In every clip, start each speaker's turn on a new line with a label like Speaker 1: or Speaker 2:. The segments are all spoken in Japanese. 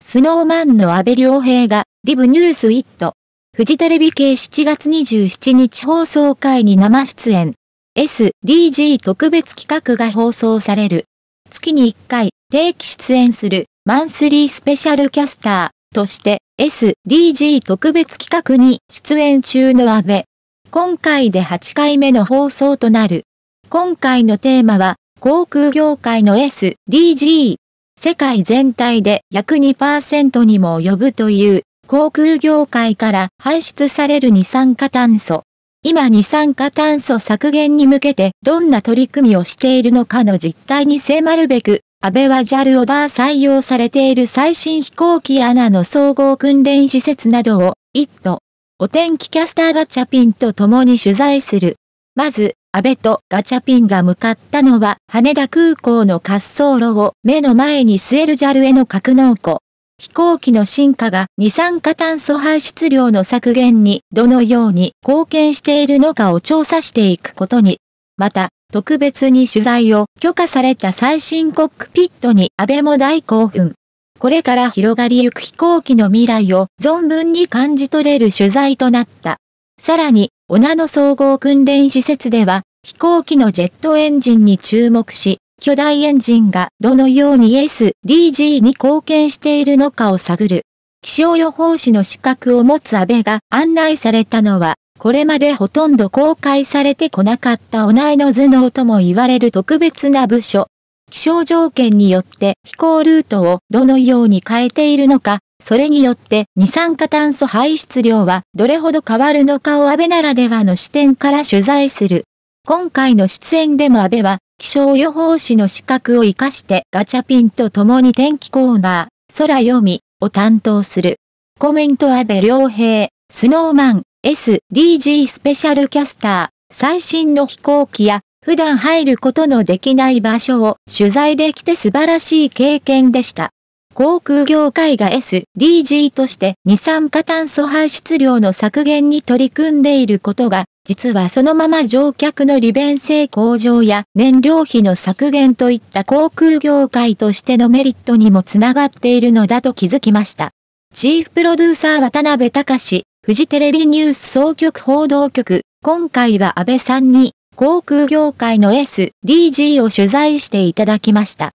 Speaker 1: スノーマンの安倍良平が、リブニュースイット。フジテレビ系7月27日放送会に生出演。SDG 特別企画が放送される。月に1回、定期出演する、マンスリースペシャルキャスターとして、SDG 特別企画に出演中の安倍。今回で8回目の放送となる。今回のテーマは、航空業界の SDG。世界全体で約2%にも及ぶという、航空業界から排出される二酸化炭素。今二酸化炭素削減に向けてどんな取り組みをしているのかの実態に迫るべく、安倍は JAL オーバー採用されている最新飛行機アナの総合訓練施設などを、一都、お天気キャスターガチャピンと共に取材する。まず、安倍とガチャピンが向かったのは羽田空港の滑走路を目の前に据える JAL への格納庫。飛行機の進化が二酸化炭素排出量の削減にどのように貢献しているのかを調査していくことに。また、特別に取材を許可された最新コックピットに安倍も大興奮。これから広がりゆく飛行機の未来を存分に感じ取れる取材となった。さらに、オナの総合訓練施設では、飛行機のジェットエンジンに注目し、巨大エンジンがどのように SDG に貢献しているのかを探る。気象予報士の資格を持つ安倍が案内されたのは、これまでほとんど公開されてこなかったお内の頭脳とも言われる特別な部署。気象条件によって飛行ルートをどのように変えているのか、それによって二酸化炭素排出量はどれほど変わるのかを安倍ならではの視点から取材する。今回の出演でも安倍は気象予報士の資格を活かしてガチャピンと共に天気コーナー、空読みを担当する。コメント安倍良平、スノーマン、SDG スペシャルキャスター、最新の飛行機や普段入ることのできない場所を取材できて素晴らしい経験でした。航空業界が SDG として二酸化炭素排出量の削減に取り組んでいることが、実はそのまま乗客の利便性向上や燃料費の削減といった航空業界としてのメリットにもつながっているのだと気づきました。チーフプロデューサー渡辺隆、フジテレビニュース総局報道局、今回は安倍さんに航空業界の SDG を取材していただきました。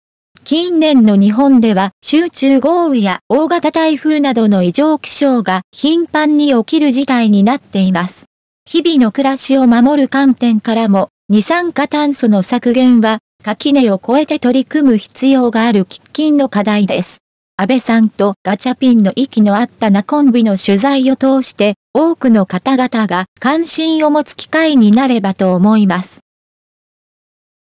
Speaker 1: 近年の日本では集中豪雨や大型台風などの異常気象が頻繁に起きる事態になっています。日々の暮らしを守る観点からも、二酸化炭素の削減は垣根を越えて取り組む必要がある喫緊の課題です。安倍さんとガチャピンの息の合ったなコンビの取材を通して、多くの方々が関心を持つ機会になればと思います。